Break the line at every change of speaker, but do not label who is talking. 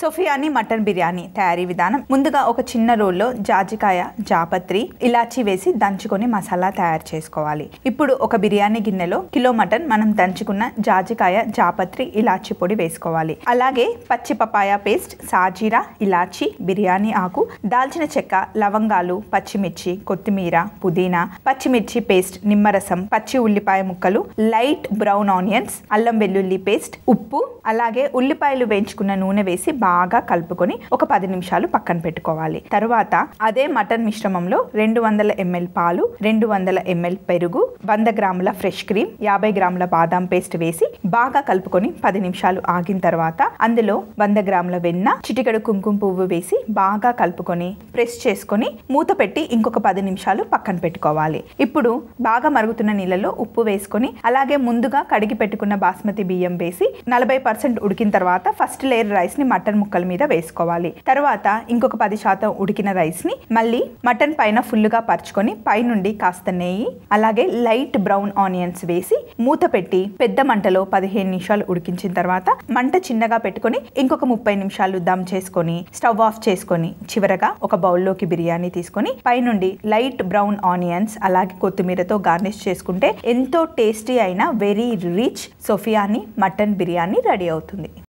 సోఫియాని mutton biryani తయారీ విధానం ముందుగా ఒక చిన్న రోల్లో జాజికాయ జాపత్రి ఇలాచి వేసి దంచుకొని మసాలా తయారు చేసుకోవాలి ఇప్పుడు ఒక బిర్యానీ గిన్నెలో కిలో మటన్ మనం దంచుకున్న జాజికాయ జాపత్రి ఇలాచి పొడి వేసుకోవాలి అలాగే పచ్చి పపాయ పేస్ట్ సాజీరా ఇలాచి బిర్యానీ ఆకు దాల్చిన చెక్క లవంగాలు పచ్చిమిర్చి కొత్తిమీర పుదీనా పచ్చిమిర్చి పేస్ట్ నిమ్మరసం పచ్చి ఉల్లిపాయ ముక్కలు లైట్ బ్రౌన్ ఆనియన్స్ అల్లం వెల్లుల్లి పేస్ట్ ఉప్పు అలాగే ఉల్లిపాయలు వేయించుకున్న నూనె వేసి బాగా కలుపుకొని ఒక పది నిమిషాలు పక్కన పెట్టుకోవాలి తర్వాత అదే మటన్ మిశ్రమంలో రెండు వందల ఎంఎల్ పాలు రెండు వందల ఎంఎల్ పెరుగు వంద గ్రాముల ఫ్రెష్ క్రీమ్ యాభై గ్రాముల బాదాం పేస్ట్ వేసి బాగా కలుపుకొని పది నిమిషాలు ఆగిన తర్వాత అందులో వంద గ్రాముల వెన్న చిటికెడు కుంకుమ పువ్వు వేసి బాగా కలుపుకొని ప్రెస్ చేసుకొని మూత పెట్టి ఇంకొక పది నిమిషాలు పక్కన పెట్టుకోవాలి ఇప్పుడు బాగా మరుగుతున్న నీళ్ళలో ఉప్పు వేసుకొని అలాగే ముందుగా కడిగి పెట్టుకున్న బాస్మతి బియ్యం వేసి నలభై పర్సెంట్ ఉడికిన తర్వాత first layer rice mutton mutton ముక్కల మీద వేసుకోవాలి తర్వాత ఇంకొక పది శాతం ఉడికిన రైస్ని మళ్ళీ మటన్ పైన ఫుల్గా పరుచుకొని పైనుండి కాస్త నెయ్యి అలాగే లైట్ బ్రౌన్ ఆనియన్స్ వేసి మూత పెట్టి పెద్ద మంటలో పదిహేను నిమిషాలు ఉడికించిన తర్వాత మంట చిన్నగా పెట్టుకొని ఇంకొక ముప్పై నిమిషాలు దమ్ చేసుకొని స్టవ్ ఆఫ్ చేసుకొని చివరగా ఒక బౌల్లోకి బిర్యానీ తీసుకొని పైనుండి లైట్ బ్రౌన్ ఆనియన్స్ అలాగే కొత్తిమీరతో గార్నిష్ చేసుకుంటే ఎంతో టేస్టీ అయిన very rich Sufiyani mutton biryani ready అవుతుంది